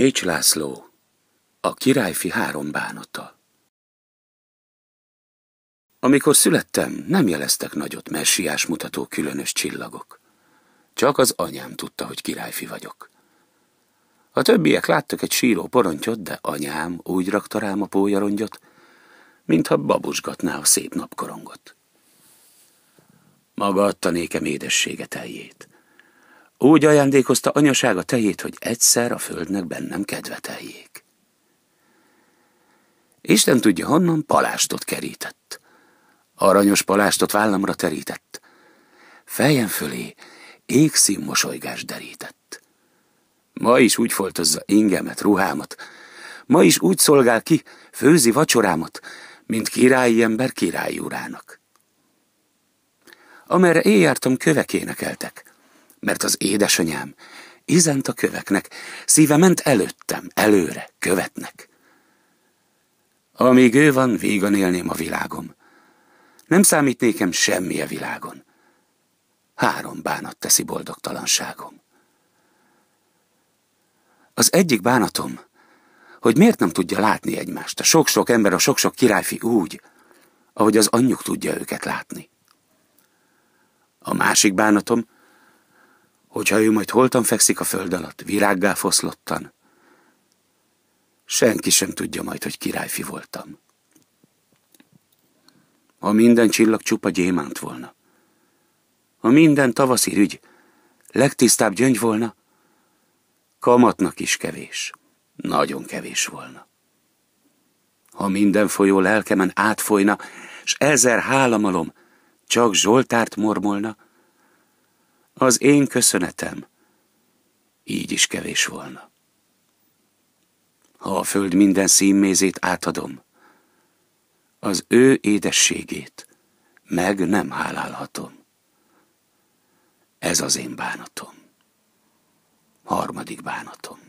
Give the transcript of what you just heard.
Mécs László, a királyfi három bánata. Amikor születtem, nem jeleztek nagyot messiás mutató különös csillagok. Csak az anyám tudta, hogy királyfi vagyok. A többiek láttak egy síró porontyot, de anyám úgy rakta rám a pólyarongyot, mintha babusgatná a szép napkorongot. Maga adta nékem édessége teljét. Úgy ajándékozta anyasága tejét, hogy egyszer a földnek bennem kedveteljék. Isten tudja, honnan palástot kerített. Aranyos palástot vállamra terített. Fejem fölé égszín mosolygás derített. Ma is úgy foltozza ingemet, ruhámat, ma is úgy szolgál ki főzi vacsorámat, mint királyi ember királyi urának. Amerre éjjártam, kövek énekeltek mert az édesanyám izent a köveknek, szíve ment előttem, előre, követnek. Amíg ő van, vígan élném a világom. Nem számít nékem semmi a világon. Három bánat teszi boldogtalanságom. Az egyik bánatom, hogy miért nem tudja látni egymást a sok-sok ember, a sok-sok királyfi úgy, ahogy az anyjuk tudja őket látni. A másik bánatom, hogyha ő majd holtan fekszik a föld alatt, virággá foszlottan. Senki sem tudja majd, hogy királyfi voltam. Ha minden csillag csupa gyémánt volna, ha minden tavaszi ügy legtisztább gyöngy volna, kamatnak is kevés, nagyon kevés volna. Ha minden folyó lelkemen átfolyna, s ezer hálamalom csak Zsoltárt mormolna, az én köszönetem. Így is kevés volna. Ha a föld minden színmézét átadom, az ő édességét meg nem hálálhatom. Ez az én bánatom. Harmadik bánatom.